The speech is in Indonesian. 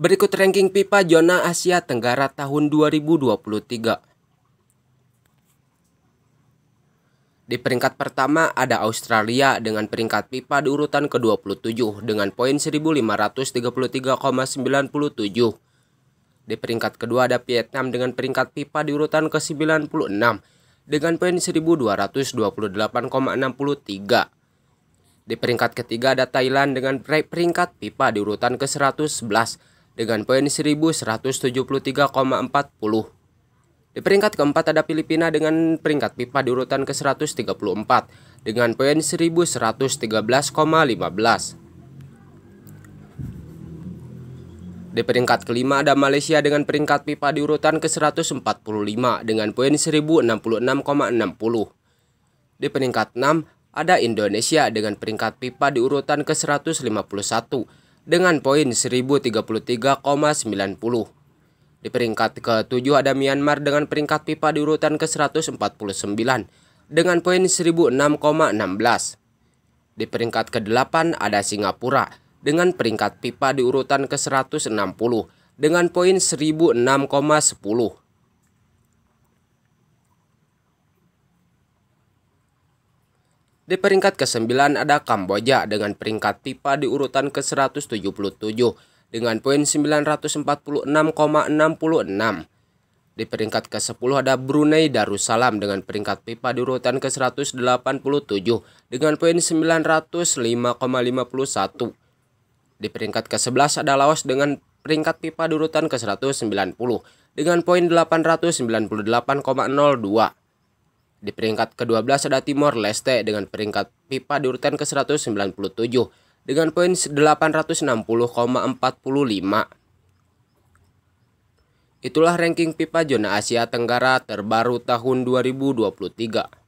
Berikut ranking pipa zona Asia Tenggara tahun 2023. Di peringkat pertama ada Australia dengan peringkat pipa di urutan ke-27 dengan poin 1533,97. Di peringkat kedua ada Vietnam dengan peringkat pipa di urutan ke-96 dengan poin 1228,63. Di peringkat ketiga ada Thailand dengan peringkat pipa di urutan ke-111 dengan poin 1173,40. Di peringkat keempat ada Filipina dengan peringkat pipa di urutan ke-134 dengan poin 1113,15. Di peringkat kelima ada Malaysia dengan peringkat pipa di urutan ke-145 dengan poin 1066,60. Di peringkat 6 ada Indonesia dengan peringkat pipa di urutan ke-151 dengan poin 1033,90. Di peringkat ke-7 ada Myanmar dengan peringkat pipa di urutan ke-149 dengan poin 1006,16. Di peringkat ke-8 ada Singapura dengan peringkat pipa di urutan ke-160 dengan poin 1006,10. Di peringkat ke-9 ada Kamboja dengan peringkat pipa di urutan ke-177 dengan poin 946,66. Di peringkat ke-10 ada Brunei Darussalam dengan peringkat pipa di urutan ke-187 dengan poin 905,51. Di peringkat ke-11 ada Laos dengan peringkat pipa di urutan ke-190 dengan poin 898,02. Di peringkat ke-12 ada Timor Leste dengan peringkat pipa di urutan ke-197 dengan poin 860,45. Itulah ranking pipa zona Asia Tenggara terbaru tahun 2023.